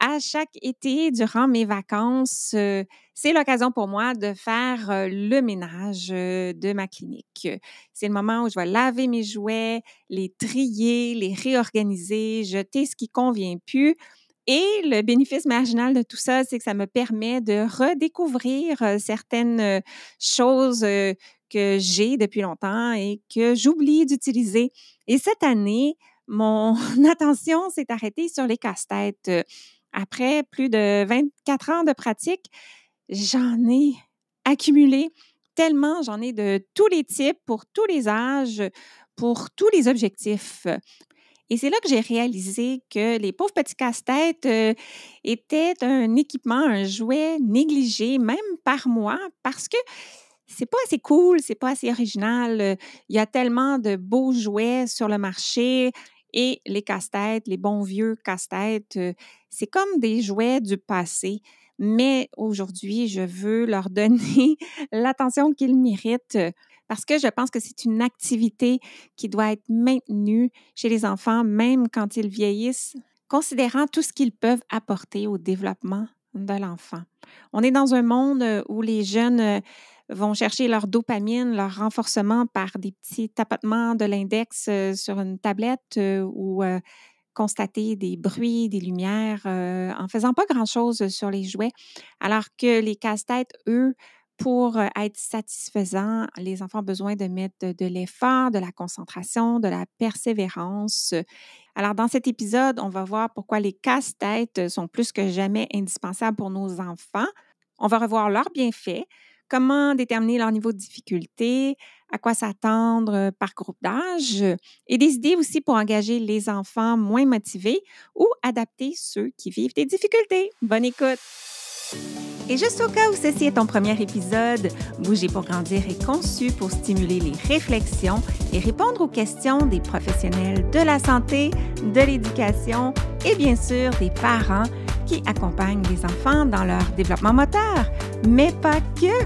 à chaque été, durant mes vacances, euh, c'est l'occasion pour moi de faire euh, le ménage euh, de ma clinique. C'est le moment où je vais laver mes jouets, les trier, les réorganiser, jeter ce qui convient plus. Et le bénéfice marginal de tout ça, c'est que ça me permet de redécouvrir certaines choses que j'ai depuis longtemps et que j'oublie d'utiliser. Et cette année, mon attention s'est arrêtée sur les casse-têtes. Après plus de 24 ans de pratique, j'en ai accumulé tellement, j'en ai de tous les types, pour tous les âges, pour tous les objectifs. Et c'est là que j'ai réalisé que les pauvres petits casse-têtes euh, étaient un équipement, un jouet négligé, même par moi, parce que c'est pas assez cool, c'est pas assez original. Il y a tellement de beaux jouets sur le marché et les casse-têtes, les bons vieux casse-têtes, c'est comme des jouets du passé. Mais aujourd'hui, je veux leur donner l'attention qu'ils méritent parce que je pense que c'est une activité qui doit être maintenue chez les enfants, même quand ils vieillissent, considérant tout ce qu'ils peuvent apporter au développement de l'enfant. On est dans un monde où les jeunes vont chercher leur dopamine, leur renforcement par des petits tapotements de l'index euh, sur une tablette euh, ou euh, constater des bruits, des lumières, en faisant pas grand-chose sur les jouets, alors que les casse-têtes, eux, pour être satisfaisants, les enfants ont besoin de mettre de, de l'effort, de la concentration, de la persévérance. Alors, dans cet épisode, on va voir pourquoi les casse-têtes sont plus que jamais indispensables pour nos enfants. On va revoir leurs bienfaits, comment déterminer leur niveau de difficulté, à quoi s'attendre euh, par groupe d'âge euh, et des idées aussi pour engager les enfants moins motivés ou adapter ceux qui vivent des difficultés. Bonne écoute! Et juste au cas où ceci est ton premier épisode, Bouger pour grandir est conçu pour stimuler les réflexions et répondre aux questions des professionnels de la santé, de l'éducation et bien sûr des parents qui accompagnent les enfants dans leur développement moteur, mais pas que.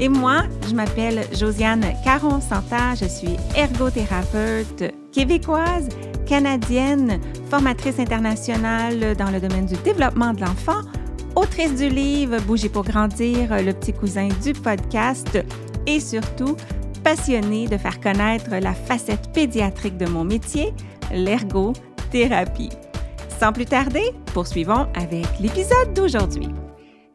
Et moi, je m'appelle Josiane Caron-Santa, je suis ergothérapeute québécoise, canadienne, formatrice internationale dans le domaine du développement de l'enfant autrice du livre Bouger pour grandir, euh, le petit cousin du podcast et surtout passionnée de faire connaître la facette pédiatrique de mon métier, l'ergothérapie. Sans plus tarder, poursuivons avec l'épisode d'aujourd'hui.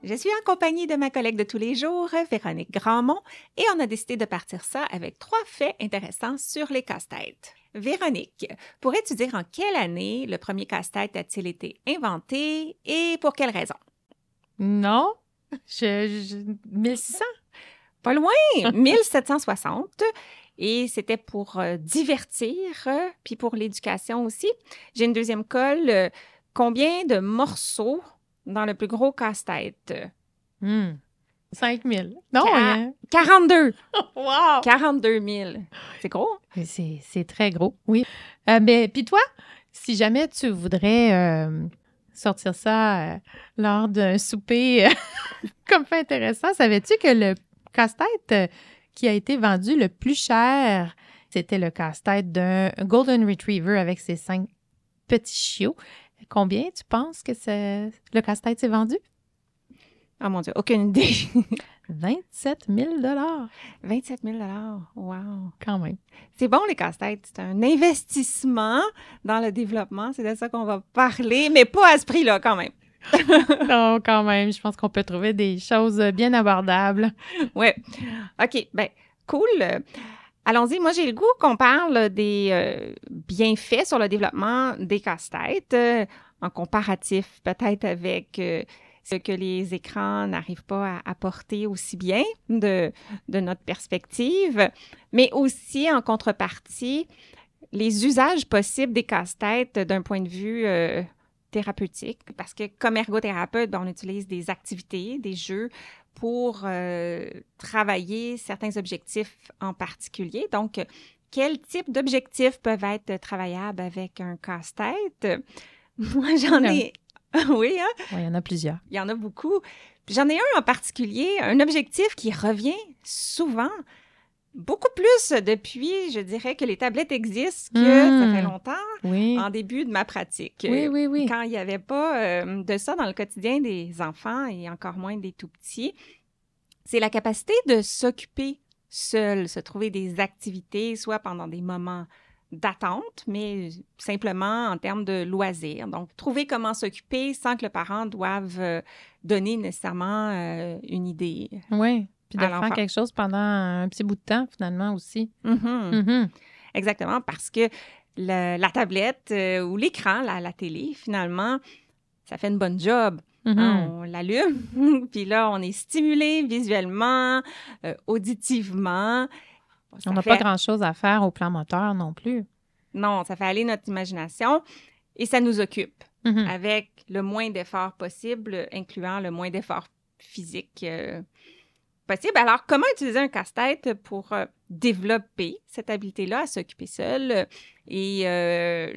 Je suis en compagnie de ma collègue de tous les jours, Véronique Grandmont, et on a décidé de partir ça avec trois faits intéressants sur les casse-têtes. Véronique, pourrais-tu dire en quelle année le premier casse-tête a-t-il été inventé et pour quelle raison? Non. Je, 1600? Pas loin! 1760. Et c'était pour euh, divertir, euh, puis pour l'éducation aussi. J'ai une deuxième colle. Euh, combien de morceaux dans le plus gros casse-tête? 5000. Hmm. Non, 42. wow! 42 000. C'est gros. Hein? C'est très gros, oui. Mais ben, puis toi, si jamais tu voudrais sortir ça euh, lors d'un souper euh, comme fait intéressant. Savais-tu que le casse-tête euh, qui a été vendu le plus cher, c'était le casse-tête d'un Golden Retriever avec ses cinq petits chiots? Combien tu penses que le casse-tête s'est vendu? Ah oh mon Dieu, aucune idée. 27 000 27 000 wow. Quand même. C'est bon les casse-têtes, c'est un investissement dans le développement, c'est de ça qu'on va parler, mais pas à ce prix-là quand même. non, quand même, je pense qu'on peut trouver des choses bien abordables. Oui. OK, ben cool. Allons-y, moi j'ai le goût qu'on parle des euh, bienfaits sur le développement des casse-têtes euh, en comparatif peut-être avec... Euh, ce que les écrans n'arrivent pas à apporter aussi bien de, notre perspective, mais aussi en contrepartie, les usages possibles des casse-têtes d'un point de vue euh, thérapeutique, parce que comme ergothérapeute, ben, on utilise des activités, des jeux pour euh, travailler certains objectifs en particulier. Donc, quel type d'objectifs peuvent être travaillables avec un casse-tête? Moi, j'en ai oui, hein? Il y en a plusieurs. Il y en a beaucoup. J'en ai un en particulier, un objectif qui revient souvent, beaucoup plus depuis, je dirais, que les tablettes existent que ça hmm. fait longtemps, en début de ma pratique. Oui, oui, oui. Quand il n'y avait pas euh, de ça dans le quotidien des enfants et encore moins des tout-petits, c'est la capacité de s'occuper seul, se trouver des activités, soit pendant des moments d'attente, mais simplement en termes de loisirs. Donc, trouver comment s'occuper sans que le parent doive euh, donner nécessairement euh, une idée. Euh, oui, puis de faire quelque chose pendant un petit bout de temps, finalement, aussi. Mm-hmm. Mm-hmm. Exactement, parce que la tablette ou l'écran, la, la, télé, finalement, ça fait une bonne job. Hein, mm-hmm. on l'allume, puis là, on est stimulé visuellement, auditivement, on n'a pas grand-chose à faire au plan moteur non plus. Non, ça fait aller notre imagination et ça nous occupe mhm. avec le moins d'efforts possible, incluant le moins d'efforts physiques possibles. Euh, possible. Alors, comment utiliser un casse-tête pour euh, développer cette habileté-là à s'occuper seul euh, et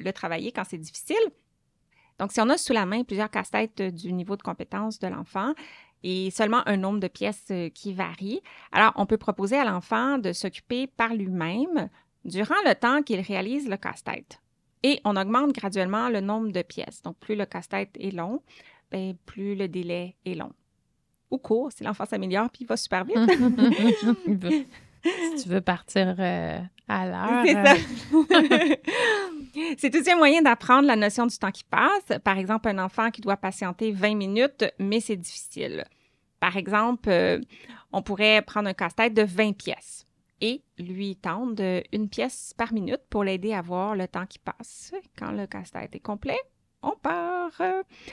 le travailler quand c'est difficile? Donc, si on a sous la main plusieurs casse-têtes du niveau de compétence de l'enfant, et seulement un nombre de pièces euh, qui varie. Alors, on peut proposer à l'enfant de s'occuper par lui-même durant le temps qu'il réalise le casse-tête. Et on augmente graduellement le nombre de pièces. Donc, plus le casse-tête est long, ben, plus le délai est long. Ou court, si l'enfant s'améliore, puis il va super vite. si tu veux partir euh, à l'heure. C'est ça. Euh. aussi un moyen d'apprendre la notion du temps qui passe. Par exemple, un enfant qui doit patienter 20 minutes, mais c'est difficile. Par exemple, euh, on pourrait prendre un casse-tête de 20 pièces et lui tendre une pièce par minute pour l'aider à voir le temps qui passe. Quand le casse-tête est complet, on part.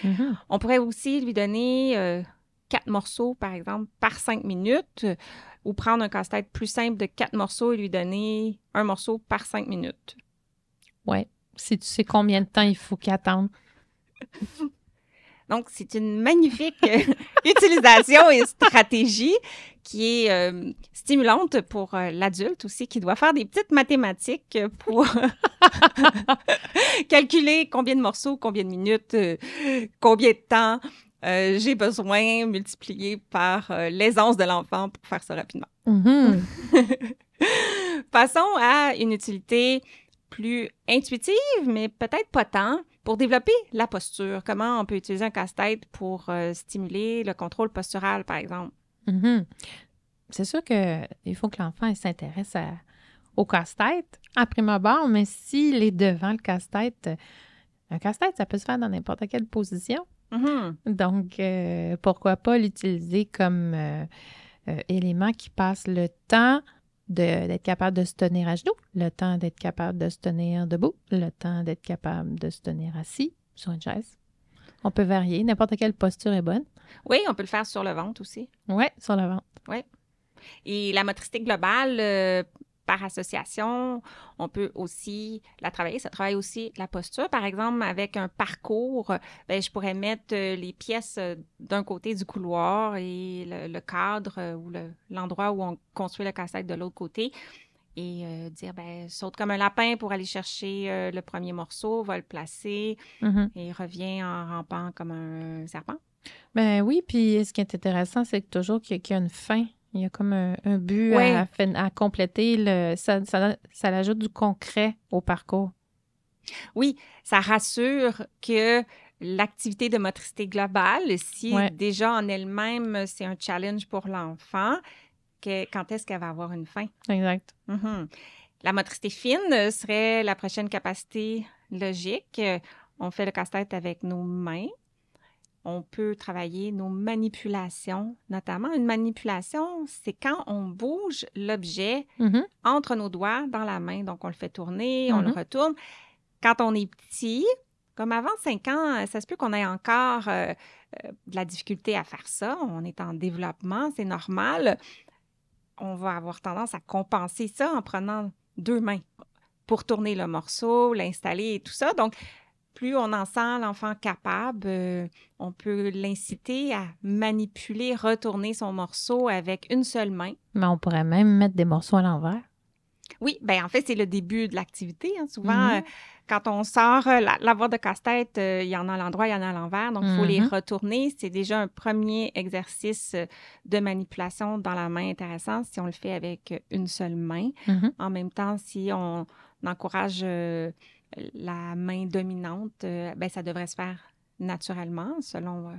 Mm-hmm. On pourrait aussi lui donner quatre morceaux, par exemple, par cinq minutes ou prendre un casse-tête plus simple de quatre morceaux et lui donner un morceau par cinq minutes. Ouais, si tu sais combien de temps il faut qu'il Donc, c'est une magnifique euh, utilisation et stratégie qui est euh, stimulante pour euh, l'adulte aussi, qui doit faire des petites mathématiques pour calculer combien de morceaux, combien de minutes, combien de temps euh, j'ai besoin multiplier par euh, l'aisance de l'enfant pour faire ça rapidement. Mm-hmm. Passons à une utilité plus intuitive, mais peut-être pas tant, pour développer la posture. Comment on peut utiliser un casse-tête pour euh, stimuler le contrôle postural, par exemple? Mm-hmm. C'est sûr qu'il faut que l'enfant s'intéresse au casse-tête, à prime abord, mais s'il est devant le casse-tête, un casse-tête, ça peut se faire dans n'importe quelle position. Mm-hmm. Donc, euh, pourquoi pas l'utiliser comme euh, euh, élément qui passe le temps d'être capable de se tenir à genoux, le temps d'être capable de se tenir debout, le temps d'être capable de se tenir assis sur une chaise. On peut varier. N'importe quelle posture est bonne. Oui, on peut le faire sur le ventre aussi. Oui, sur le ventre. Oui. Et la motricité globale, par association. On peut aussi la travailler. Ça travaille aussi la posture. Par exemple, avec un parcours, ben, je pourrais mettre euh, les pièces euh, d'un côté du couloir et le, cadre euh, ou l'endroit où on construit le cassette de l'autre côté et dire ben, saute comme un lapin pour aller chercher le premier morceau, va le placer mm-hmm. et revient en rampant comme un serpent. Ben oui, puis ce qui est intéressant, c'est que toujours qu'il y, a une fin il y a comme un, but à, compléter. Le, ça, ça, ajoute du concret au parcours. Oui, ça rassure que l'activité de motricité globale, si déjà en elle-même c'est un challenge pour l'enfant, que, quand est-ce qu'elle va avoir une fin? Exact. Mhm. La motricité fine serait la prochaine capacité logique. On fait le casse-tête avec nos mains, on peut travailler nos manipulations, notamment une manipulation, c'est quand on bouge l'objet mm-hmm. entre nos doigts dans la main. Donc, on le fait tourner, on le mm-hmm. retourne. Quand on est petit, comme avant 5 ans, ça se peut qu'on ait encore euh, euh, de la difficulté à faire ça. On est en développement, c'est normal. On va avoir tendance à compenser ça en prenant deux mains pour tourner le morceau, l'installer et tout ça. Donc, plus on en sent l'enfant capable, euh, on peut l'inciter à manipuler, retourner son morceau avec une seule main. Mais on pourrait même mettre des morceaux à l'envers. Oui, ben en fait, c'est le début de l'activité. Hein, souvent, mhm. euh, quand on sort euh, la, voix de casse-tête, il y en a à l'endroit, il y en a à l'envers. Donc, il faut les mhm. retourner. C'est déjà un premier exercice de manipulation dans la main intéressant si on le fait avec une seule main. Mhm. En même temps, si on, encourage la main dominante, euh, ben, ça devrait se faire naturellement selon. Euh,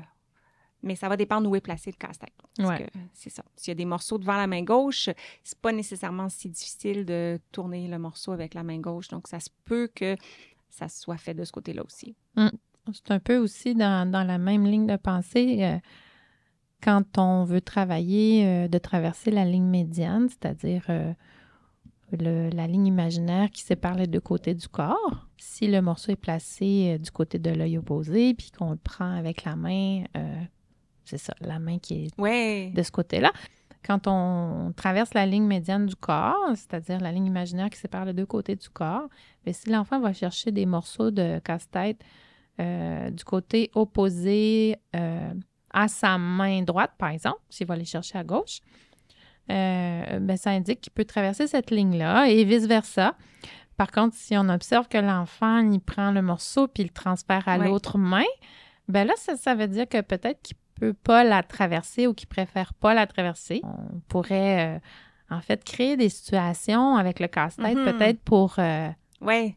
mais ça va dépendre où est placé le casse-tête. Ouais. C'est ça. S'il y a des morceaux devant la main gauche, c'est pas nécessairement si difficile de tourner le morceau avec la main gauche. Donc, ça se peut que ça soit fait de ce côté-là aussi. Mm. C'est un peu aussi dans, la même ligne de pensée. Euh, quand on veut travailler, de traverser la ligne médiane, c'est-à-dire la ligne imaginaire qui sépare les deux côtés du corps. Si le morceau est placé euh, du côté de l'œil opposé, puis qu'on le prend avec la main, euh, c'est ça, la main qui est de ce côté-là. Quand on, traverse la ligne médiane du corps, c'est-à-dire la ligne imaginaire qui sépare les deux côtés du corps, mais ben, si l'enfant va chercher des morceaux de casse-tête euh, du côté opposé à sa main droite, par exemple, s'il va les chercher à gauche, euh, ben, ça indique qu'il peut traverser cette ligne-là et vice-versa. Par contre, si on observe que l'enfant, il prend le morceau puis il transfère à l'autre main, ben là, ça, veut dire que peut-être qu'il peut pas la traverser ou qu'il préfère pas la traverser. On pourrait, euh, en fait, créer des situations avec le casse-tête, mhm. peut-être pour... Euh, ouais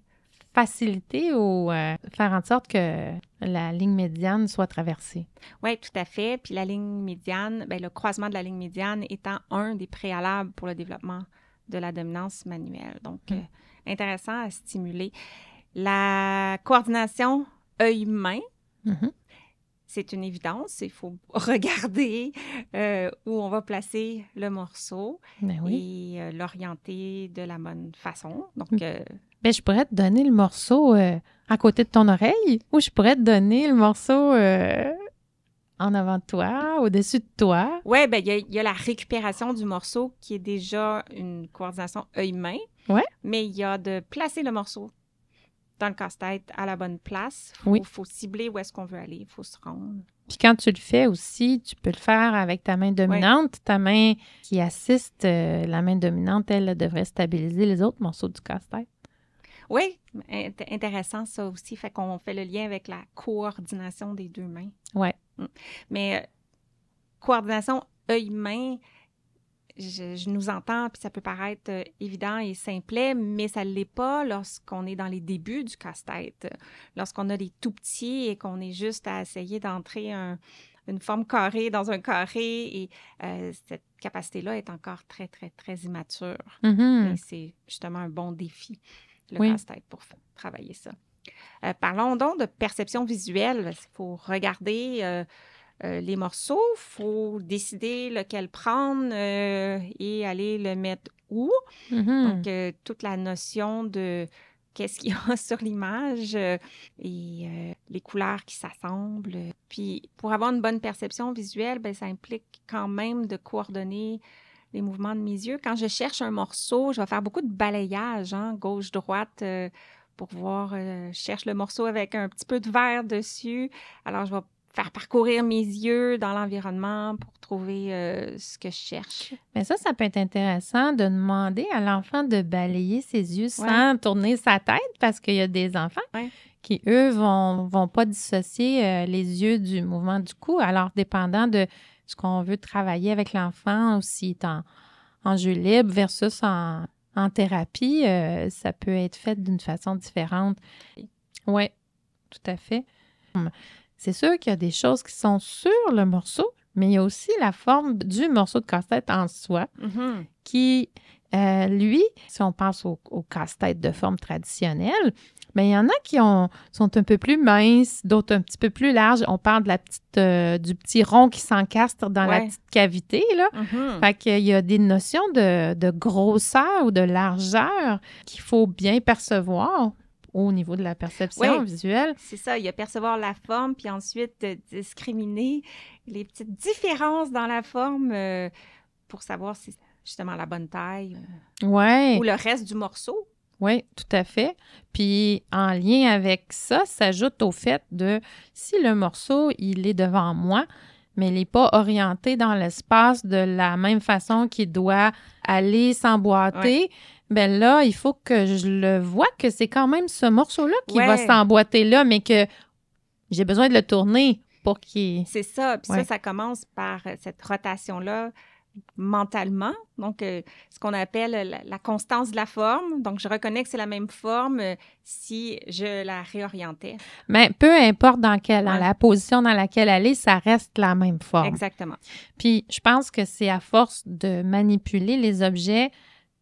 faciliter ou euh, faire en sorte que la ligne médiane soit traversée. Oui, tout à fait. Puis la ligne médiane, ben, le croisement de la ligne médiane étant un des préalables pour le développement de la dominance manuelle. Donc, hum. euh, intéressant à stimuler. La coordination œil-main, mm-hmm. c'est une évidence. Il faut regarder euh, où on va placer le morceau ben et l'orienter de la bonne façon. Donc, hum ben, je pourrais te donner le morceau euh, à côté de ton oreille ou je pourrais te donner le morceau euh, en avant de toi, au-dessus de toi. Oui, ben, il y, a la récupération du morceau qui est déjà une coordination œil-main. Ouais. Mais il y a de placer le morceau dans le casse-tête à la bonne place. Faut, Il faut cibler où est-ce qu'on veut aller, il faut se rendre. Puis quand tu le fais aussi, tu peux le faire avec ta main dominante. Ta main qui assiste, euh, la main dominante, elle devrait stabiliser les autres morceaux du casse-tête. Oui, intéressant ça aussi. Fait qu'on fait le lien avec la coordination des deux mains. Oui. Mm. Mais euh, coordination œil-main, je, nous entends, puis ça peut paraître euh, évident et simple, mais ça ne l'est pas lorsqu'on est dans les débuts du casse-tête, lorsqu'on a des tout petits et qu'on est juste à essayer d'entrer une forme carrée dans un carré. Et euh, cette capacité-là est encore très, très, très immature. Mais mm-hmm. C'est justement un bon défi le casse-tête pour travailler ça. Euh, parlons donc de perception visuelle. Il faut regarder euh, euh, les morceaux, il faut décider lequel prendre et aller le mettre où. Mm-hmm. Donc, toute la notion de qu'est-ce qu'il y a sur l'image et les couleurs qui s'assemblent. Puis, pour avoir une bonne perception visuelle, ben, ça implique quand même de coordonner les mouvements de mes yeux. Quand je cherche un morceau, je vais faire beaucoup de balayage, hein, gauche-droite, euh, pour voir, euh, je cherche le morceau avec un petit peu de verre dessus. Alors, je vais faire parcourir mes yeux dans l'environnement pour trouver euh, ce que je cherche. Mais ça, ça peut être intéressant de demander à l'enfant de balayer ses yeux sans tourner sa tête parce qu'il y a des enfants qui, eux, vont, vont pas dissocier les yeux du mouvement du cou. Alors, dépendant de ce qu'on veut travailler avec l'enfant aussi, en, jeu libre versus en, thérapie, euh, ça peut être fait d'une façon différente. Oui, tout à fait. C'est sûr qu'il y a des choses qui sont sur le morceau, mais il y a aussi la forme du morceau de casse-tête en soi mm-hmm. qui, euh, lui, si on pense au casse-tête de forme traditionnelle, mais il y en a qui ont, sont un peu plus minces, d'autres un petit peu plus larges. On parle de la petite, euh, du petit rond qui s'encastre dans la petite cavité. Là. Mm-hmm. Fait y a des notions de, grosseur ou de largeur qu'il faut bien percevoir au niveau de la perception visuelle. C'est ça, il y a percevoir la forme, puis ensuite euh, discriminer les petites différences dans la forme euh, pour savoir si c'est justement la bonne taille ou le reste du morceau. Oui, tout à fait. Puis en lien avec ça, s'ajoute au fait de si le morceau, il est devant moi, mais il n'est pas orienté dans l'espace de la même façon qu'il doit aller s'emboîter, ben là, il faut que je le vois que c'est quand même ce morceau-là qui va s'emboîter là, mais que j'ai besoin de le tourner pour qu'il... C'est ça. Puis ça, ça commence par euh, cette rotation-là mentalement, donc euh, ce qu'on appelle la, constance de la forme. Donc, je reconnais que c'est la même forme euh, si je la réorientais. Mais peu importe dans quelle, hein, la position dans laquelle elle est, ça reste la même forme. Exactement. Puis, je pense que c'est à force de manipuler les objets,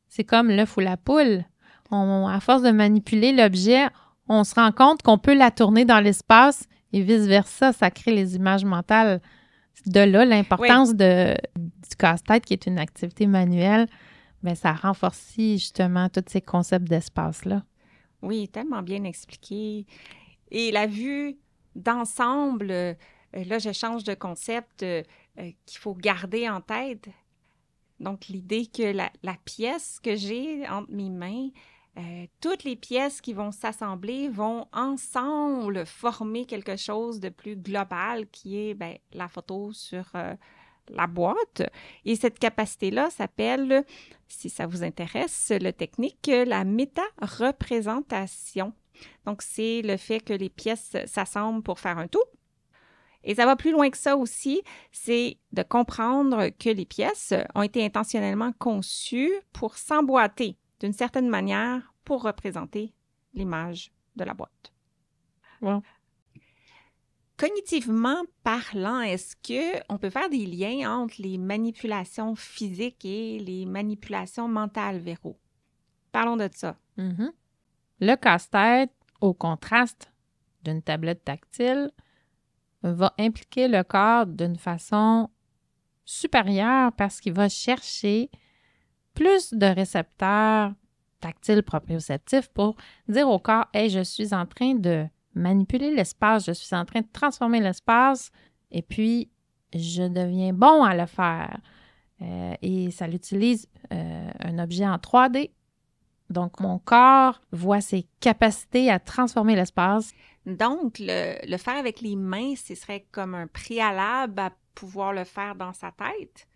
c'est comme l'œuf ou la poule. On, à force de manipuler l'objet, on se rend compte qu'on peut la tourner dans l'espace et vice-versa, ça crée les images mentales de là, l'importance de, du casse-tête, qui est une activité manuelle, mais ben, ça renforce justement tous ces concepts d'espace-là. Oui, tellement bien expliqué. Et la vue d'ensemble, euh, là, je change de concept euh, euh, qu'il faut garder en tête. Donc, l'idée que la, la pièce que j'ai entre mes mains, euh, toutes les pièces qui vont s'assembler vont ensemble former quelque chose de plus global qui est ben, la photo sur euh, la boîte. Et cette capacité-là s'appelle, si ça vous intéresse, le technique, la méta-représentation. Donc, c'est le fait que les pièces s'assemblent pour faire un tout. Et ça va plus loin que ça aussi, c'est de comprendre que les pièces ont été intentionnellement conçues pour s'emboîter d'une certaine manière pour représenter l'image de la boîte. Cognitivement parlant, est-ce que on peut faire des liens entre les manipulations physiques et les manipulations mentales, Véro? Parlons de ça. Mm-hmm. Le casse-tête, au contraste d'une tablette tactile, va impliquer le corps d'une façon supérieure parce qu'il va chercher plus de récepteurs tactiles proprioceptifs pour dire au corps Hey, je suis en train de manipuler l'espace, je suis en train de transformer l'espace, et puis je deviens bon à le faire. Euh, et ça l'utilise euh, un objet en 3D. Donc, mon corps voit ses capacités à transformer l'espace. Donc, le, faire avec les mains, ce serait comme un préalable à pouvoir le faire dans sa tête?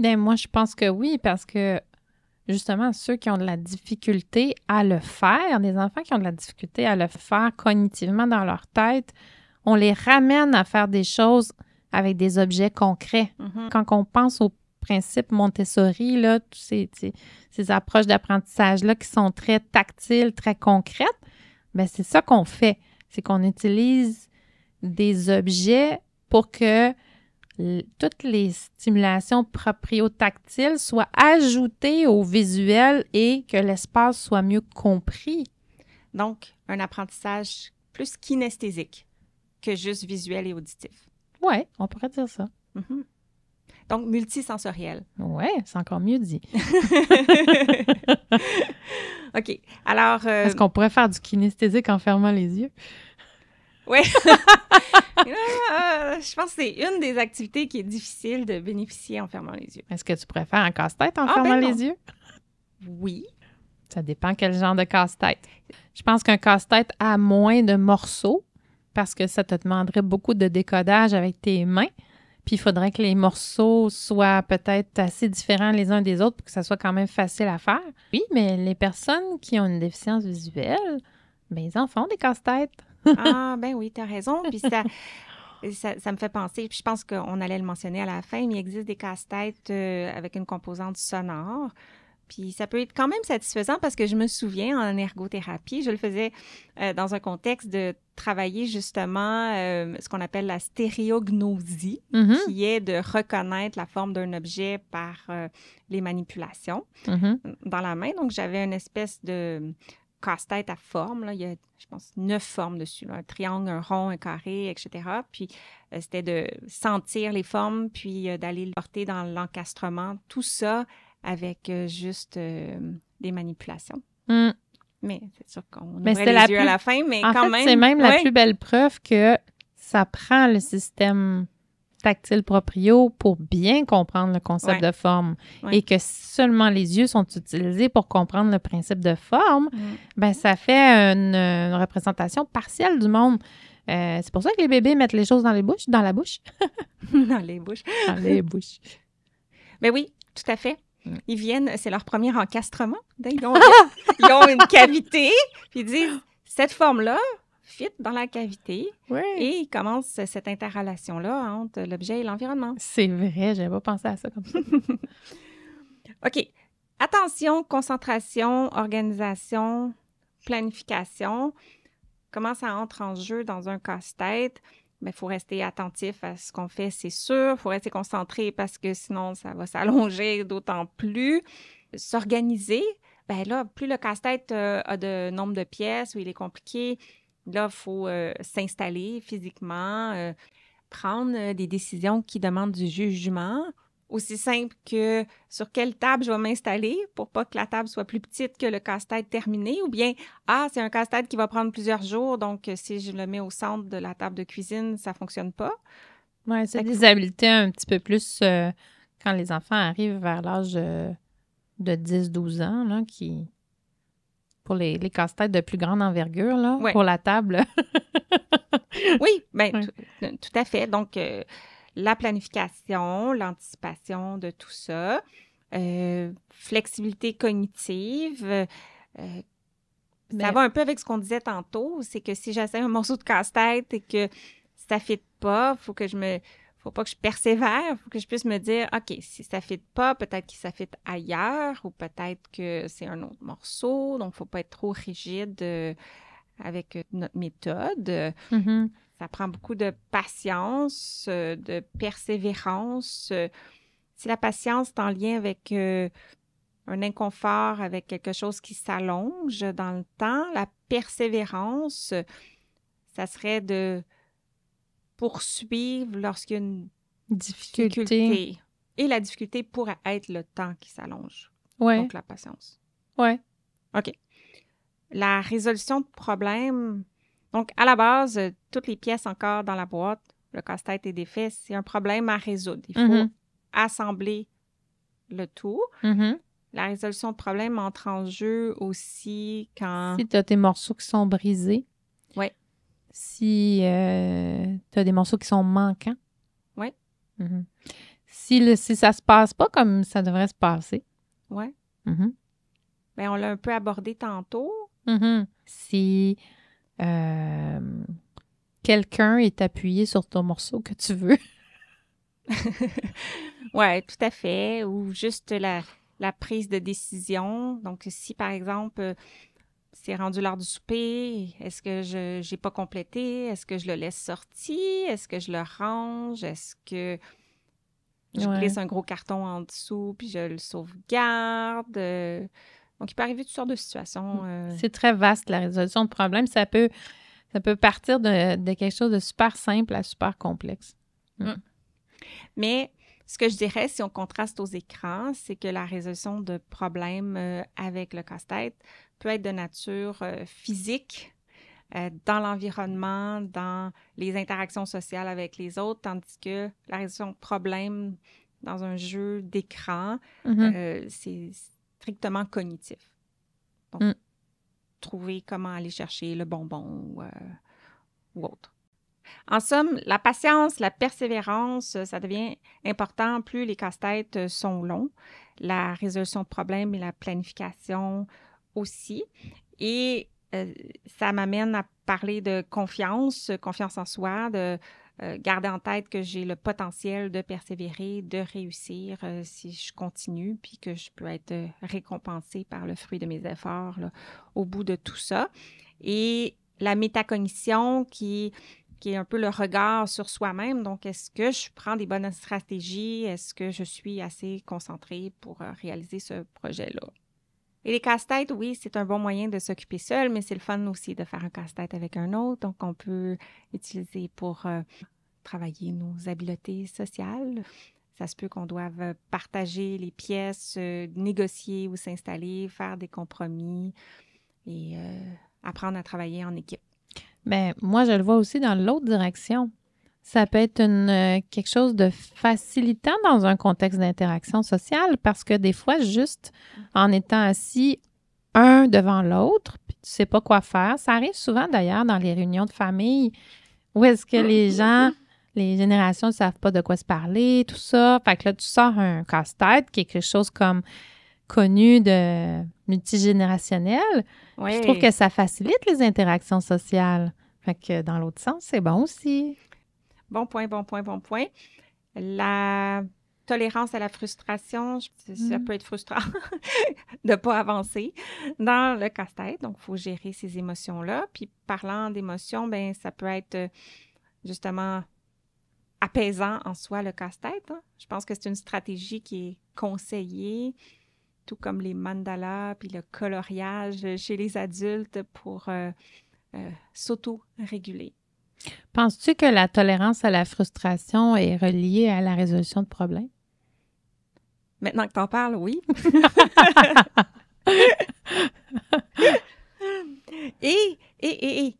Ben, moi, je pense que oui, parce que justement, ceux qui ont de la difficulté à le faire, des enfants qui ont de la difficulté à le faire cognitivement dans leur tête, on les ramène à faire des choses avec des objets concrets. Mm-hmm. Quand on pense au principe Montessori, là, tous ces, approches d'apprentissage-là qui sont très tactiles, très concrètes, ben c'est ça qu'on fait. C'est qu'on utilise des objets pour que toutes les stimulations proprio-tactiles soient ajoutées au visuel et que l'espace soit mieux compris. Donc, un apprentissage plus kinesthésique que juste visuel et auditif. Oui, on pourrait dire ça. Mm-hmm. Donc, multisensoriel. Oui, c'est encore mieux dit. OK. Alors. Euh, Est-ce qu'on pourrait faire du kinesthésique en fermant les yeux? Oui. Euh, je pense que c'est une des activités qui est difficile de bénéficier en fermant les yeux. Est-ce que tu préfères un casse-tête en ah, fermant ben les yeux? Oui. Ça dépend quel genre de casse-tête. Je pense qu'un casse-tête a moins de morceaux parce que ça te demanderait beaucoup de décodage avec tes mains. Puis il faudrait que les morceaux soient peut-être assez différents les uns des autres pour que ça soit quand même facile à faire. Oui, mais les personnes qui ont une déficience visuelle, ben ils en font des casse-têtes ah, ben oui, tu as raison. Puis euh, ça, ça, me fait penser, puis je pense qu'on allait le mentionner à la fin, mais il existe des casse-têtes euh, avec une composante sonore. Puis ça peut être quand même satisfaisant parce que je me souviens en ergothérapie, je le faisais euh, dans un contexte de travailler justement ce qu'on appelle la stéréognosie, mm-hmm. qui est de reconnaître la forme d'un objet par les manipulations mm-hmm. dans la main. Donc j'avais une espèce de, casse-tête à forme. Il y a, je pense, neuf formes dessus. Un triangle, un rond, un carré, etc. Puis euh, c'était de sentir les formes, puis euh, d'aller le porter dans l'encastrement. Tout ça avec euh, juste des manipulations. Mmh. Mais c'est sûr qu'on ouvrait les la à la fin, mais quand même... c'est même la plus belle preuve que ça prend le système tactile proprio pour bien comprendre le concept de forme et que seulement les yeux sont utilisés pour comprendre le principe de forme, mm. ben ça fait une, représentation partielle du monde. Euh, c'est pour ça que les bébés mettent les choses dans les bouches, dans la bouche. dans les bouches. dans les bouches. mais ben oui, tout à fait. Mm. Ils viennent, c'est leur premier encastrement. Ils ont, une cavité, puis ils disent cette forme-là, fit dans la cavité. Oui. Et il commence cette interrelation-là entre l'objet et l'environnement. C'est vrai, j'avais pas pensé à ça comme ça. OK. Attention, concentration, organisation, planification. Comment ça entre en jeu dans un casse-tête? Mais ben, il faut rester attentif à ce qu'on fait, c'est sûr. Il faut rester concentré parce que sinon, ça va s'allonger d'autant plus. S'organiser, ben là, plus le casse-tête euh, a de nombre de pièces ou il est compliqué, Là, il faut euh, s'installer physiquement, euh, prendre euh, des décisions qui demandent du jugement. Aussi simple que sur quelle table je vais m'installer pour pas que la table soit plus petite que le casse-tête terminé, ou bien, ah, c'est un casse-tête qui va prendre plusieurs jours, donc si je le mets au centre de la table de cuisine, ça fonctionne pas. Oui, c'est des habiletés un petit peu plus quand les enfants arrivent vers l'âge de 10-12 ans, là, qui, pour les, casse-têtes de plus grande envergure, là, pour la table. oui, bien, euh, tout à fait. Donc, euh, la planification, l'anticipation de tout ça, euh, flexibilité cognitive. Ça va un peu avec ce qu'on disait tantôt, c'est que si j'essaie un morceau de casse-tête et que ça ne fit pas, il faut que je me faut pas que je persévère, faut que je puisse me dire, OK, si ça fit pas, peut-être que ça fit ailleurs ou peut-être que c'est un autre morceau, donc faut pas être trop rigide euh, avec euh, notre méthode. Mm-hmm. Ça prend beaucoup de patience, euh, de persévérance. si la patience est en lien avec un inconfort, avec quelque chose qui s'allonge dans le temps, la persévérance, ça serait de poursuivre lorsqu'il y a une difficulté. Et la difficulté pourrait être le temps qui s'allonge. Ouais. Donc la patience. Oui. OK. La résolution de problème. Donc, à la base, euh, toutes les pièces encore dans la boîte, le casse-tête est fesses, c'est un problème à résoudre. Il faut mm-hmm. assembler le tout. Mm-hmm. La résolution de problème entre en jeu aussi quand. Si tu as tes morceaux qui sont brisés si euh, tu as des morceaux qui sont manquants. Oui. Mhm. si, ça si ça se passe pas comme ça devrait se passer. Oui. Mhm. Ben, on l'a un peu abordé tantôt. Mhm. Si euh, quelqu'un est appuyé sur ton morceau que tu veux. oui, tout à fait. Ou juste la, la prise de décision. Donc, si par exemple, c'est rendu l'heure du souper. Est-ce que je n'ai pas complété? Est-ce que je le laisse sorti? Est-ce que je le range? Est-ce que je laisse glisse un gros carton en dessous puis je le sauvegarde? Euh, donc, il peut arriver toutes sortes de situations. Mm. Euh. C'est très vaste, la résolution de problèmes. Ça peut, ça peut partir de, quelque chose de super simple à super complexe. Mm. Mais ce que je dirais, si on contraste aux écrans, c'est que la résolution de problèmes euh, avec le casse-tête peut être de nature euh, physique, euh, dans l'environnement, dans les interactions sociales avec les autres, tandis que la résolution de problèmes dans un jeu d'écran, mm-hmm. c'est strictement cognitif. Donc, mm. trouver comment aller chercher le bonbon ou autre. En somme, la patience, la persévérance, euh, ça devient important plus les casse-têtes euh, sont longs, la résolution de problèmes et la planification aussi. Et euh, ça m'amène à parler de confiance, confiance en soi, de garder en tête que j'ai le potentiel de persévérer, de réussir si je continue, puis que je peux être récompensé par le fruit de mes efforts au bout de tout ça. Et la métacognition qui qui est un peu le regard sur soi-même. Donc, est-ce que je prends des bonnes stratégies? Est-ce que je suis assez concentrée pour euh, réaliser ce projet-là? Et les casse-têtes, oui, c'est un bon moyen de s'occuper seul, mais c'est le fun aussi de faire un casse-tête avec un autre. Donc, on peut utiliser pour euh, travailler nos habiletés sociales. Ça se peut qu'on doive partager les pièces, euh, négocier ou s'installer, faire des compromis et apprendre à travailler en équipe. Mais ben, moi, je le vois aussi dans l'autre direction. Ça peut être une, euh, quelque chose de facilitant dans un contexte d'interaction sociale parce que des fois, juste en étant assis un devant l'autre, puis tu sais pas quoi faire. Ça arrive souvent d'ailleurs dans les réunions de famille où est-ce que les gens, les générations ne savent pas de quoi se parler, tout ça. Fait que là, tu sors un casse-tête qui est quelque chose comme connu de multigénérationnel. Je trouve que ça facilite les interactions sociales. Fait que dans l'autre sens, c'est bon aussi. Bon point, bon point, bon point. La tolérance à la frustration, ça hmm. peut être frustrant de ne pas avancer dans le casse-tête. Donc, il faut gérer ces émotions-là. Puis, parlant d'émotions, ben ça peut être euh, justement apaisant en soi le casse-tête. Hein. Je pense que c'est une stratégie qui est conseillée tout comme les mandalas puis le coloriage chez les adultes pour euh, euh, s'auto-réguler. Penses-tu que la tolérance à la frustration est reliée à la résolution de problèmes? Maintenant que tu en parles, oui. et, et, et,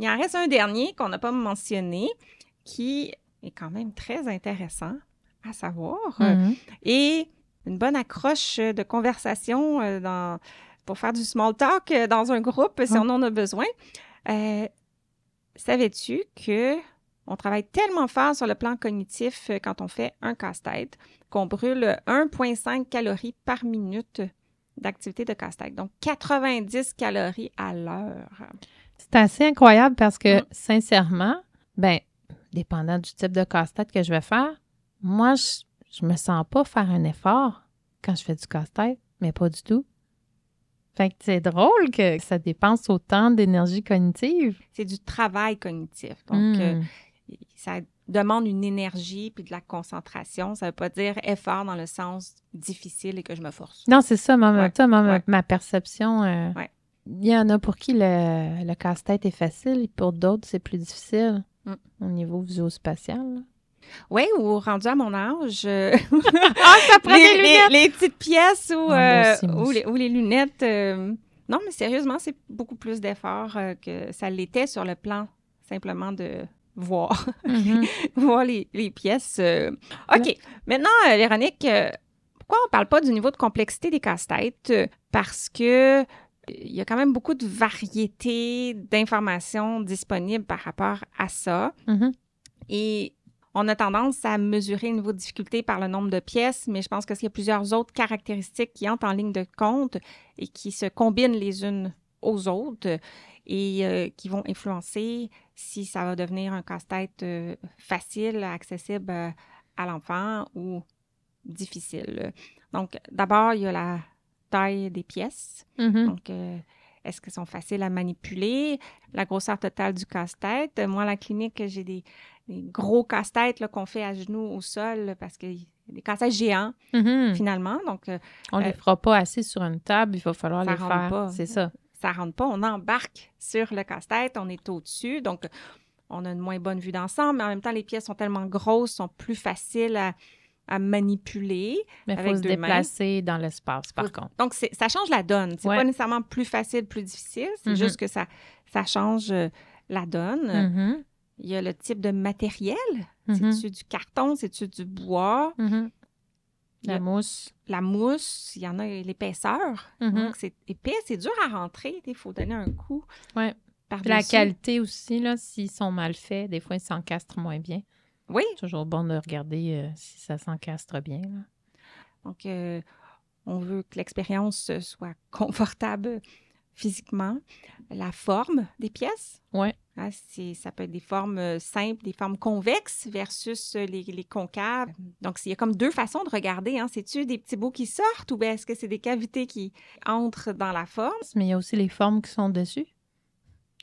il en reste un dernier qu'on n'a pas mentionné qui est quand même très intéressant à savoir. Mm-hmm. Et une bonne accroche euh, de conversation euh, pour faire du small talk euh, dans un groupe si ah. on en a besoin. Savais-tu que on travaille tellement fort sur le plan cognitif quand on fait un casse-tête qu'on brûle 1,5 calories par minute d'activité de casse-tête. Donc 90 calories à l'heure. C'est assez incroyable parce que hum. sincèrement, ben dépendant du type de casse-tête que je vais faire, moi je je me sens pas faire un effort quand je fais du casse-tête, mais pas du tout. Fait que c'est drôle que ça dépense autant d'énergie cognitive. C'est du travail cognitif. Donc, hmm. euh, ça demande une énergie puis de la concentration. Ça veut pas dire effort dans le sens difficile et que je me force. Non, c'est ça, ma, ma, perception. Euh, il y en a pour qui le, casse-tête est facile et pour d'autres, c'est plus difficile hmm. au niveau visuo-spatial. Oui, ou rendu à mon âge. Euh, ah, ça les, petites pièces ou, ah, euh, ou, les, lunettes. Euh, non, mais sérieusement, c'est beaucoup plus d'efforts que ça l'était sur le plan simplement de voir, mm-hmm. voir les, pièces. OK. Maintenant, Véronique, pourquoi on ne parle pas du niveau de complexité des casse-têtes? Parce que il y a quand même beaucoup de variétés d'informations disponibles par rapport à ça. Mm-hmm. Et on a tendance à mesurer le niveau de difficulté par le nombre de pièces, mais je pense qu'il y a plusieurs autres caractéristiques qui entrent en ligne de compte et qui se combinent les unes aux autres et euh, qui vont influencer si ça va devenir un casse-tête euh, facile, accessible euh, à l'enfant ou difficile. Donc, d'abord, il y a la taille des pièces. Mm-hmm. Est-ce qu'elles sont faciles à manipuler? La grosseur totale du casse-tête. Euh, moi, à la clinique, j'ai des, gros casse-têtes qu'on fait à genoux au sol parce que des casse-têtes géants, mm-hmm. finalement. Donc, euh, on ne les euh, fera pas assez sur une table, il va falloir les faire. C'est ça. Ça rentre pas. On embarque sur le casse-tête, on est au-dessus. Donc, on a une moins bonne vue d'ensemble, mais en même temps, les pièces sont tellement grosses, sont plus faciles à, à manipuler. Mais il faut se déplacer dans l'espace, par contre. Donc, ça change la donne. C'est pas nécessairement plus facile, plus difficile. C'est mhm. juste que ça, ça change euh, la donne. Mhm. Il y a le type de matériel. Mhm. C'est-tu du carton? C'est-tu du bois? La mousse. La mousse, il y en a l'épaisseur. Donc, c'est épais, c'est dur à rentrer. Il faut donner un coup. Oui. La qualité aussi, s'ils sont mal faits, des fois, ils s'encastrent moins bien. Oui. Toujours bon de regarder euh, si ça s'encastre bien. Donc, euh, on veut que l'expérience euh, soit confortable physiquement. La forme des pièces. Oui. Ah, ça peut être des formes simples, des formes convexes versus les, concaves. Donc, il y a comme deux façons de regarder. Hein. C'est-tu des petits bouts qui sortent ou est-ce que c'est des cavités qui entrent dans la forme? Mais il y a aussi les formes qui sont dessus.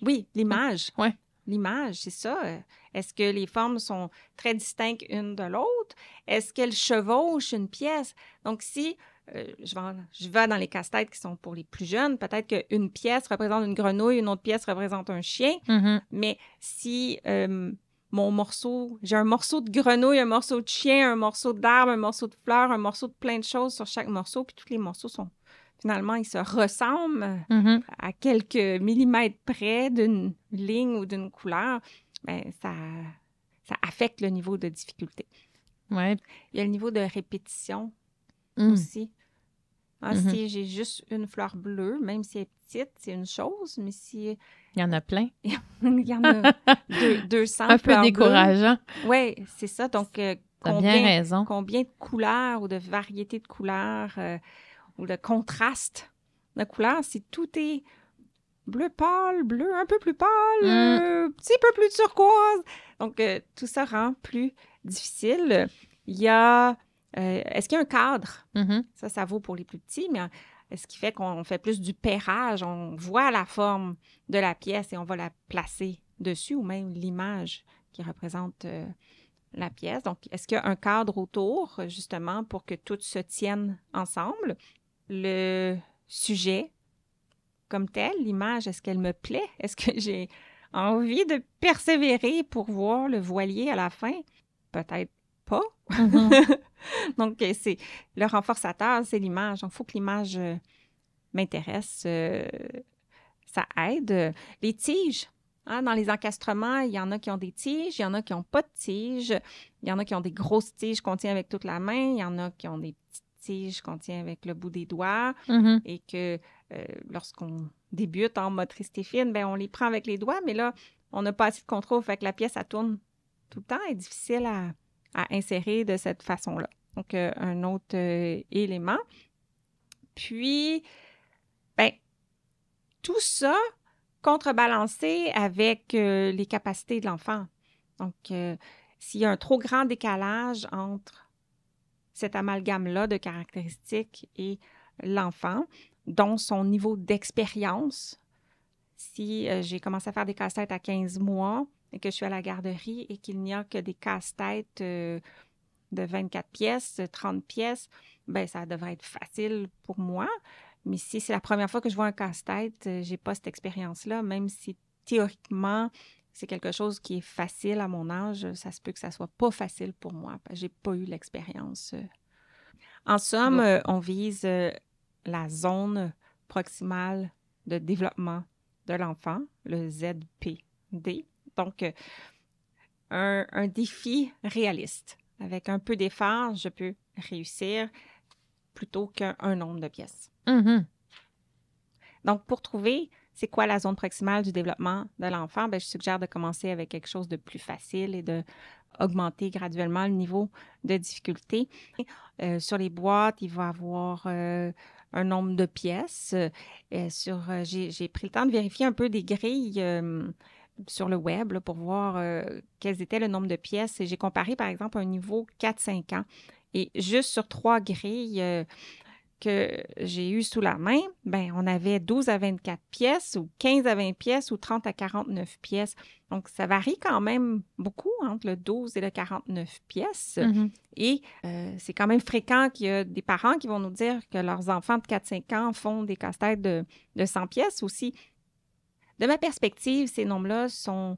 Oui, l'image. Oui. L'image, c'est ça. Euh, est-ce que les formes sont très distinctes une de l'autre? Est-ce qu'elles chevauchent une pièce? Donc, si euh, je, vais, dans les casse-têtes qui sont pour les plus jeunes, peut-être qu'une pièce représente une grenouille, une autre pièce représente un chien, mm-hmm. mais si euh, mon morceau, j'ai un morceau de grenouille, un morceau de chien, un morceau d'arbre, un morceau de fleur, un morceau de plein de choses sur chaque morceau, puis tous les morceaux sont finalement, ils se ressemblent mm-hmm. à quelques millimètres près d'une ligne ou d'une couleur, ben, ça, ça affecte le niveau de difficulté. Ouais. Il y a le niveau de répétition mm. aussi. Ah, mm-hmm. Si j'ai juste une fleur bleue, même si elle est petite, c'est une chose, mais si... Il y en a plein. Il y en a 200 Un peu décourageant. Oui, c'est ça. Donc, euh, combien, combien de couleurs ou de variétés de couleurs euh, ou le contraste de couleur, si tout est bleu pâle, bleu un peu plus pâle, mm. un petit peu plus turquoise. Donc, euh, tout ça rend plus difficile. Il y a. Euh, est-ce qu'il y a un cadre? Mm-hmm. Ça, ça vaut pour les plus petits, mais est ce qui fait qu'on fait plus du pérage. On voit la forme de la pièce et on va la placer dessus ou même l'image qui représente euh, la pièce. Donc, est-ce qu'il y a un cadre autour, justement, pour que tout se tienne ensemble? le sujet comme tel, l'image, est-ce qu'elle me plaît? Est-ce que j'ai envie de persévérer pour voir le voilier à la fin? Peut-être pas. Mm-hmm. Donc, euh, c'est le renforçateur, c'est l'image. il faut que l'image euh, m'intéresse. Euh, ça aide. Les tiges. Hein, dans les encastrements, il y en a qui ont des tiges, il y en a qui n'ont pas de tiges, il y en a qui ont des grosses tiges qu'on tient avec toute la main, il y en a qui ont des petites qu'on tient avec le bout des doigts mm-hmm. et que euh, lorsqu'on débute en motricité fine, ben on les prend avec les doigts, mais là, on n'a pas assez de contrôle, fait que la pièce, elle tourne tout le temps, et est difficile à, insérer de cette façon-là. Donc, euh, un autre euh, élément. Puis, ben, tout ça contrebalancé avec les capacités de l'enfant. Donc, s'il y a un trop grand décalage entre cet amalgame-là de caractéristiques et l'enfant, dont son niveau d'expérience. Si euh, j'ai commencé à faire des casse-têtes à 15 mois et que je suis à la garderie et qu'il n'y a que des casse-têtes euh, de 24 pièces, 30 pièces, ben ça devrait être facile pour moi. Mais si c'est la première fois que je vois un casse-tête, euh, j'ai pas cette expérience-là, même si théoriquement, c'est quelque chose qui est facile à mon âge, ça se peut que ça soit pas facile pour moi j'ai pas eu l'expérience. Euh. En somme, euh, on vise euh, la zone proximale de développement de l'enfant, le ZPD. Donc, un, défi réaliste. Avec un peu d'effort, je peux réussir plutôt qu'un nombre de pièces. Mm-hmm. Donc, pour trouver c'est quoi la zone proximale du développement de l'enfant, ben, je suggère de commencer avec quelque chose de plus facile et de augmenter graduellement le niveau de difficulté. Euh, sur les boîtes, il va avoir euh, un nombre de pièces. Euh, sur, j'ai, pris le temps de vérifier un peu des grilles sur le web pour voir quels étaient le nombre de pièces. Et j'ai comparé, par exemple, un niveau 4-5 ans. Et juste sur trois grilles, que j'ai eu sous la main, ben, on avait 12 à 24 pièces ou 15 à 20 pièces ou 30 à 49 pièces. Donc, ça varie quand même beaucoup entre le 12 et le 49 pièces. Mm-hmm. Et euh, c'est quand même fréquent qu'il y a des parents qui vont nous dire que leurs enfants de 4-5 ans font des casse-têtes de 100 pièces aussi. De ma perspective, ces nombres-là sont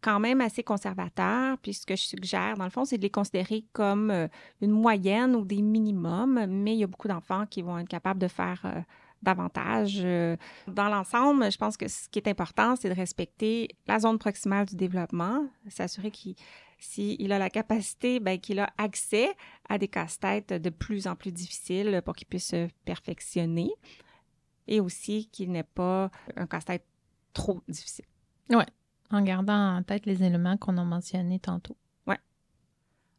quand même assez conservateur Puis ce que je suggère, dans le fond, c'est de les considérer comme euh, une moyenne ou des minimums, mais il y a beaucoup d'enfants qui vont être capables de faire euh, davantage. Euh. Dans l'ensemble, je pense que ce qui est important, c'est de respecter la zone proximale du développement, s'assurer qu'il s'il a la capacité, ben, qu'il a accès à des casse-têtes de plus en plus difficiles pour qu'il puisse se perfectionner et aussi qu'il n'ait pas un casse-tête trop difficile. Oui, en gardant en tête les éléments qu'on a mentionnés tantôt. Oui.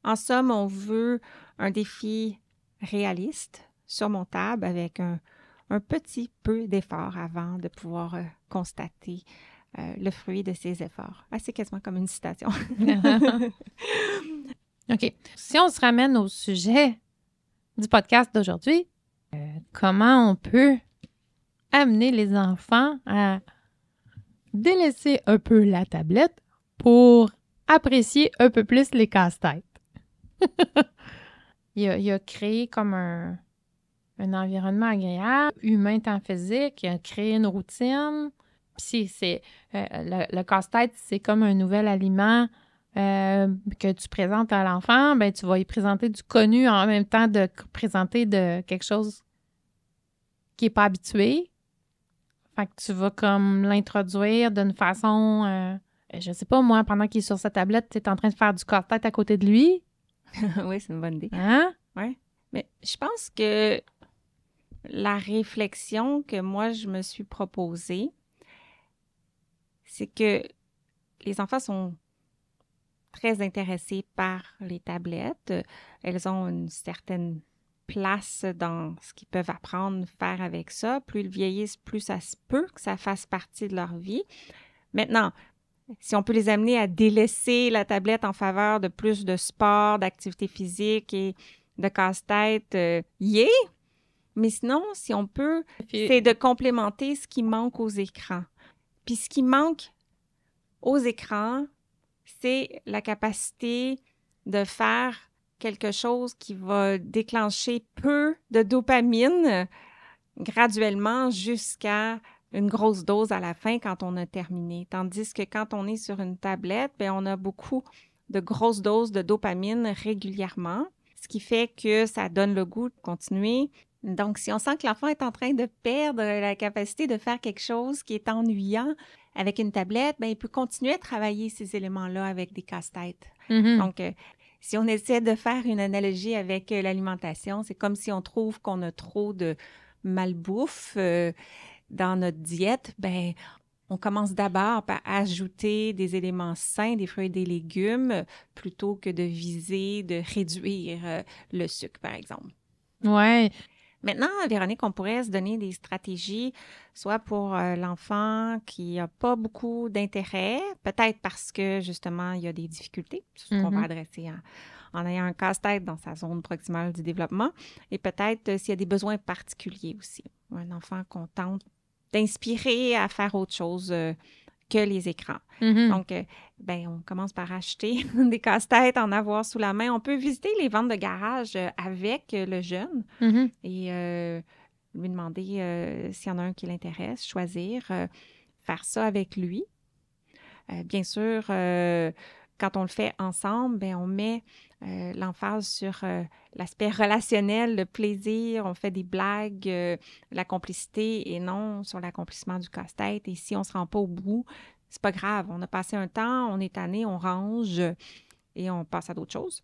En somme, on veut un défi réaliste, surmontable, avec un, un petit peu d'effort avant de pouvoir euh, constater euh, le fruit de ses efforts. assez c'est quasiment comme une citation. OK. Si on se ramène au sujet du podcast d'aujourd'hui, euh, comment on peut amener les enfants à délaisser un peu la tablette pour apprécier un peu plus les casse-têtes. il, a, créé comme un, environnement agréable, humain tant physique, il a créé une routine. Si c'est euh, le, casse-tête, c'est comme un nouvel aliment euh, que tu présentes à l'enfant, ben tu vas y présenter du connu en même temps de présenter de quelque chose qui n'est pas habitué. Fait que tu vas comme l'introduire d'une façon, euh, je sais pas, moi, pendant qu'il est sur sa tablette, tu es en train de faire du corps-tête à côté de lui. oui, c'est une bonne idée. Hein? Oui. Mais je pense que la réflexion que moi, je me suis proposée, c'est que les enfants sont très intéressés par les tablettes. Elles ont une certaine place dans ce qu'ils peuvent apprendre, faire avec ça. Plus ils vieillissent, plus ça se peut que ça fasse partie de leur vie. Maintenant, si on peut les amener à délaisser la tablette en faveur de plus de sport, d'activité physique et de casse-tête, euh, Mais sinon, si on peut, c'est de complémenter ce qui manque aux écrans. Puis ce qui manque aux écrans, c'est la capacité de faire quelque chose qui va déclencher peu de dopamine graduellement jusqu'à une grosse dose à la fin quand on a terminé. Tandis que quand on est sur une tablette, ben, on a beaucoup de grosses doses de dopamine régulièrement, ce qui fait que ça donne le goût de continuer. Donc, si on sent que l'enfant est en train de perdre la capacité de faire quelque chose qui est ennuyant avec une tablette, ben, il peut continuer à travailler ces éléments-là avec des casse-têtes. Mm-hmm. Donc, euh, si on essaie de faire une analogie avec euh, l'alimentation, c'est comme si on trouve qu'on a trop de malbouffe euh, dans notre diète. Ben, on commence d'abord par ajouter des éléments sains, des fruits et des légumes, plutôt que de viser de réduire euh, le sucre, par exemple. Oui, Maintenant, Véronique, on pourrait se donner des stratégies, soit pour euh, l'enfant qui n'a pas beaucoup d'intérêt, peut-être parce que justement, il y a des difficultés, ce qu'on va mm-hmm. adresser en, ayant un casse-tête dans sa zone proximale du développement, et peut-être euh, s'il y a des besoins particuliers aussi. Un enfant qu'on tente d'inspirer à faire autre chose. Euh, que les écrans. Mm-hmm. Donc, euh, ben, on commence par acheter des casse-têtes, en avoir sous la main. On peut visiter les ventes de garage euh, avec euh, le jeune mm-hmm. et lui demander s'il y en a un qui l'intéresse, choisir, faire ça avec lui. bien sûr, quand on le fait ensemble, ben, on met euh, l'emphase sur euh, l'aspect relationnel, le plaisir, on fait des blagues, euh, la complicité et non sur l'accomplissement du casse-tête. Et si on ne se rend pas au bout, c'est pas grave. On a passé un temps, on est tanné, on range et on passe à d'autres choses.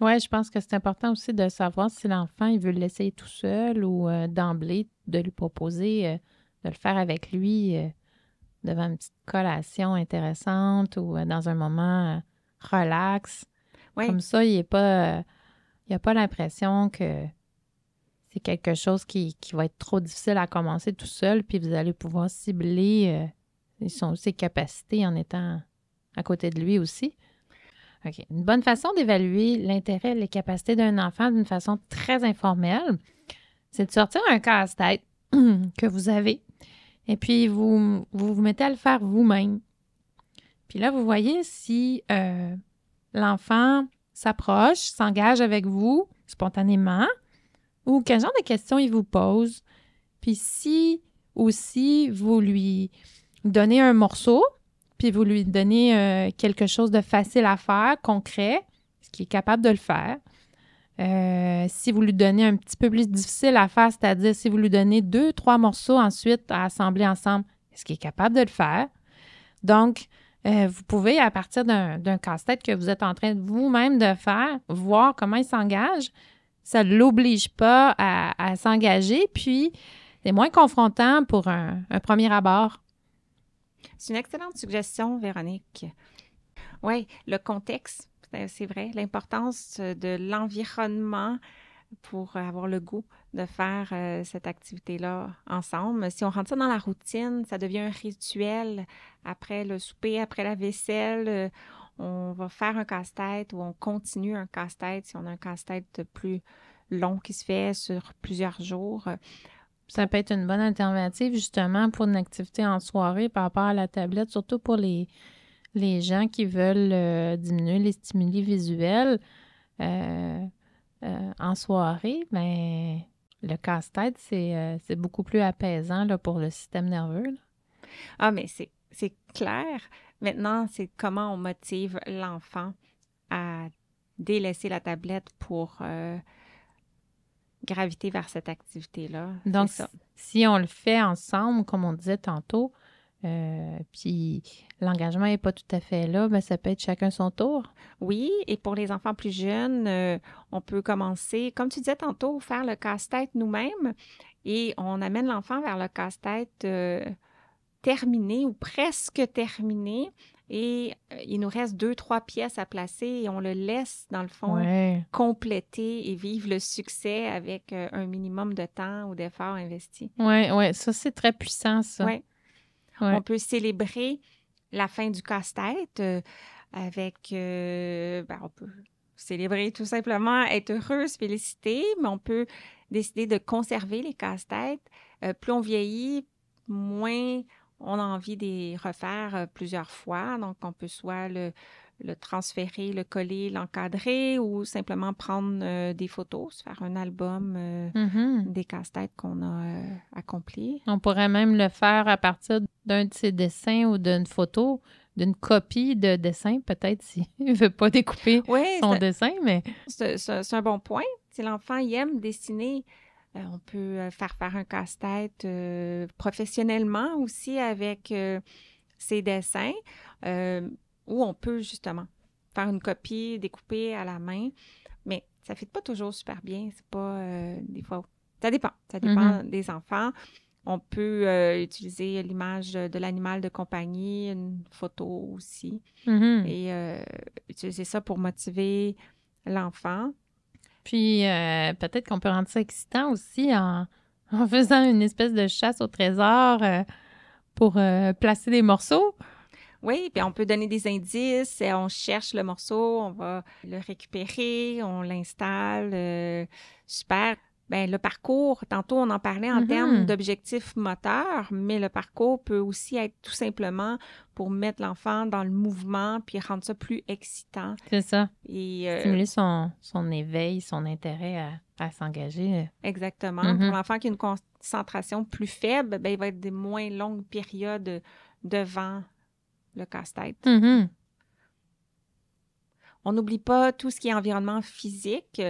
Oui, je pense que c'est important aussi de savoir si l'enfant il veut laisser tout seul ou d'emblée de lui proposer de le faire avec lui devant une petite collation intéressante ou dans un moment relax comme ça, il n'y pas. il a pas l'impression que c'est quelque chose qui, qui, va être trop difficile à commencer tout seul, puis vous allez pouvoir cibler euh, ses capacités en étant à côté de lui aussi. OK. Une bonne façon d'évaluer l'intérêt et les capacités d'un enfant d'une façon très informelle, c'est de sortir un casse-tête que vous avez, et puis vous, vous, mettez à le faire vous-même. Puis là, vous voyez si euh, l'enfant s'approche, s'engage avec vous spontanément, ou quel genre de questions il vous pose. Puis si aussi vous lui donnez un morceau, puis vous lui donnez euh, quelque chose de facile à faire, concret, ce qu'il est capable de le faire. Euh, si vous lui donnez un petit peu plus difficile à faire, c'est-à-dire si vous lui donnez deux, trois morceaux ensuite à assembler ensemble, ce qu'il est capable de le faire. Donc, euh, vous pouvez, à partir d'un casse-tête que vous êtes en train vous-même de faire, voir comment il s'engage. Ça ne l'oblige pas à, s'engager, puis c'est moins confrontant pour un, un premier abord. C'est une excellente suggestion, Véronique. Oui, le contexte, c'est vrai, l'importance de l'environnement, pour avoir le goût de faire euh, cette activité-là ensemble. Si on rentre ça dans la routine, ça devient un rituel. Après le souper, après la vaisselle, euh, on va faire un casse-tête ou on continue un casse-tête si on a un casse-tête plus long qui se fait sur plusieurs jours. Ça peut être une bonne alternative justement pour une activité en soirée par rapport à la tablette, surtout pour les, gens qui veulent euh, diminuer les stimuli visuels. Euh, en soirée, ben, le casse-tête, c'est, euh, beaucoup plus apaisant pour le système nerveux. Ah, mais c'est, clair. Maintenant, c'est comment on motive l'enfant à délaisser la tablette pour euh, graviter vers cette activité-là. Donc, si on le fait ensemble, comme on disait tantôt, euh, puis l'engagement n'est pas tout à fait là, mais ça peut être chacun son tour. Oui, et pour les enfants plus jeunes, euh, on peut commencer, comme tu disais tantôt, faire le casse-tête nous-mêmes et on amène l'enfant vers le casse-tête euh, terminé ou presque terminé. Et il nous reste deux, trois pièces à placer et on le laisse, dans le fond, compléter et vivre le succès avec un minimum de temps ou d'efforts investis. Oui, oui, ça, c'est très puissant, ça. On peut célébrer la fin du casse-tête euh, avec, euh, ben, on peut célébrer tout simplement, être heureuse, féliciter, mais on peut décider de conserver les casse-têtes. Euh, plus on vieillit, moins on a envie de les refaire plusieurs fois. Donc, on peut soit le, transférer, le coller, l'encadrer ou simplement prendre des photos, faire un album mm-hmm. des casse-têtes qu'on a accomplis. On pourrait même le faire à partir d'un de ses dessins ou d'une photo, d'une copie de dessin, peut-être s'il ne veut pas découper son dessin, mais... C'est un bon point. Si l'enfant, aime dessiner, euh, on peut euh, faire faire un casse-tête euh, professionnellement aussi avec ses dessins, ou on peut justement faire une copie, découper à la main, mais ça ne fait pas toujours super bien. C'est pas des fois... Ça dépend. Ça dépend mm-hmm. des enfants. On peut euh, utiliser l'image de l'animal de compagnie, une photo aussi, mm-hmm. et euh, utiliser ça pour motiver l'enfant. Puis euh, peut-être qu'on peut rendre ça excitant aussi en, en, faisant une espèce de chasse au trésor pour placer des morceaux. Oui, puis on peut donner des indices, et on cherche le morceau, on va le récupérer, on l'installe. super ben, le parcours, tantôt on en parlait en mm-hmm. termes d'objectifs moteurs, mais le parcours peut aussi être tout simplement pour mettre l'enfant dans le mouvement puis rendre ça plus excitant. C'est ça. Et, euh, Stimuler son, éveil, son intérêt à, s'engager. Exactement. Mm-hmm. Pour l'enfant qui a une concentration plus faible, ben, il va être des moins longues périodes devant le casse-tête. Mm-hmm. On n'oublie pas tout ce qui est environnement physique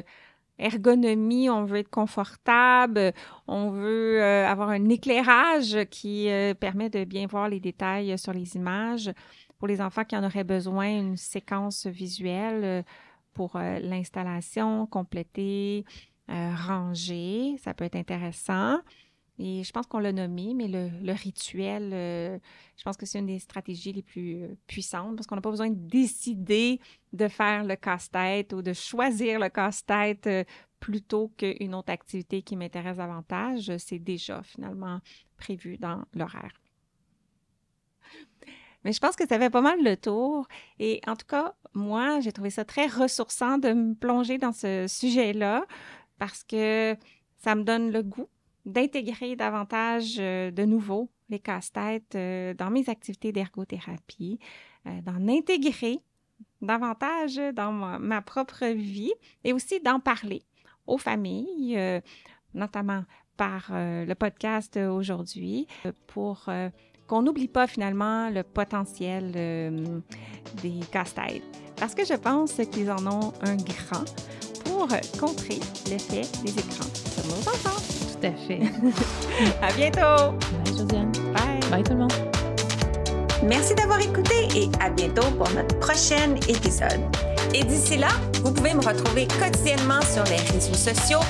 ergonomie, on veut être confortable, on veut euh, avoir un éclairage qui euh, permet de bien voir les détails sur les images. Pour les enfants qui en auraient besoin, une séquence visuelle euh, pour l'installation, compléter, ranger, ça peut être intéressant. Et je pense qu'on l'a nommé, mais le, rituel, euh, je pense que c'est une des stratégies les plus euh, puissantes parce qu'on n'a pas besoin de décider de faire le casse-tête ou de choisir le casse-tête euh, plutôt qu'une autre activité qui m'intéresse davantage. C'est déjà finalement prévu dans l'horaire. Mais je pense que ça fait pas mal le tour. Et en tout cas, moi, j'ai trouvé ça très ressourçant de me plonger dans ce sujet-là parce que ça me donne le goût d'intégrer davantage euh, de nouveau les casse-têtes euh, dans mes activités d'ergothérapie, euh, d'en intégrer davantage dans ma, propre vie et aussi d'en parler aux familles, notamment par le podcast aujourd'hui, pour qu'on n'oublie pas finalement le potentiel des casse-têtes, parce que je pense qu'ils en ont un grand pour contrer l'effet des écrans à fait. à bientôt. Bye, Josiane. Bye. Bye, tout le monde. Merci d'avoir écouté et à bientôt pour notre prochain épisode. Et d'ici là, vous pouvez me retrouver quotidiennement sur les réseaux sociaux,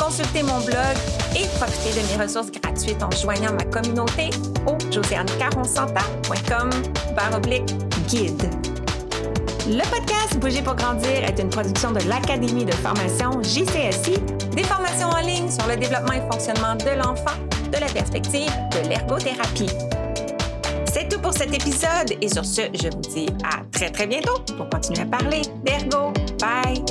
consulter mon blog et profiter de mes ressources gratuites en joignant ma communauté au josianecaronsanta.com barre guide. Le podcast Bouger pour grandir est une production de l'Académie de formation JCSI, des formations en ligne sur le développement et fonctionnement de l'enfant de la perspective de l'ergothérapie. C'est tout pour cet épisode et sur ce, je vous dis à très très bientôt pour continuer à parler d'ergo. Bye!